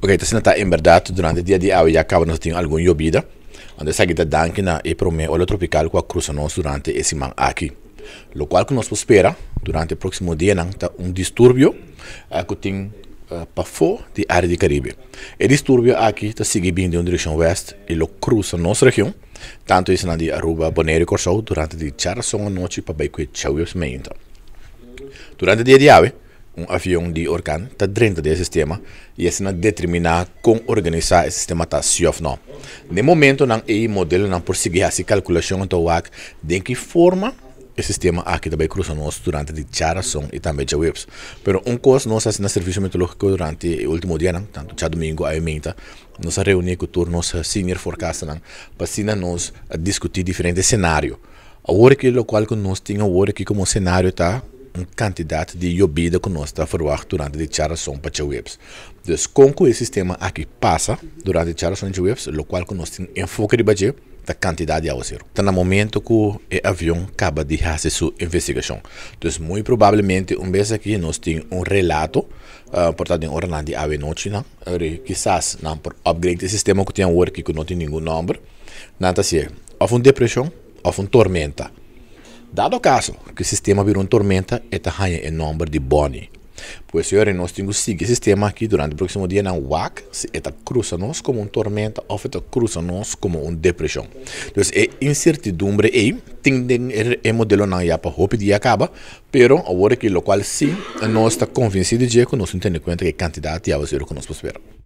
Oké, okay, dus dat inderdaad durante dia di awi yakka wana tin algun yobida. Ande sagi da danki na e prome olo tropical qua cruzo nos durante esi man aki. Lo qual que nos spera durante il prossimo dia ta un disturbio akutin eh, uh, eh, pafo di área di Caribe. E disturbio aki ta sigi bin di un direction west e lo cruza nos region. Tanto isna di Aruba, Bonaire e Corsou durante di charra songo noci pa bai que chauios meinta. Durante dia di awi, um avião de orcan está dentro desse sistema e assim determinar como organizar esse sistema está ou não. No momento não é modelo não prosseguir essa calculação então de que forma esse sistema aqui também cruza nós durante de charação e também de webs. Pero um curso nós assim no serviço meteorológico durante o último dia não, tanto já domingo a minta nós reunimos com todos eh, nossos senior forecast não, para nós discutir diferentes cenários. A hora que o qual que nós tínhamos, a hora que como cenário está uma quantidade de llovida que nós está a durante de charração para webs. Então, com que esse sistema aqui passa durante charração de webs, o qual que nós tem enfoque de budget, da tá quantidade de zero. Está no momento que o avião acaba de fazer sua investigação. Então, muito provavelmente, um vez aqui, nós temos um relato, uh, portanto, em hora de ave noite, não? quizás não por upgrade do sistema que tem um work que não tem nenhum número. a ser. houve uma depressão, houve uma tormenta. Dado o caso que o sistema virou uma tormenta, esta ganha o é nome de Bonnie. Pois, senhores, nós temos que seguir o sistema aqui durante o próximo dia na UAC, se esta cruza nós como uma tormenta ou esta cruza nós como uma depressão. Então, é incertidumbre e tem é modelo na IAPA, hope de acaba, pero agora que o qual sim, nós está convencidos de que nós temos em conta que a quantidade de água que nós podemos ver.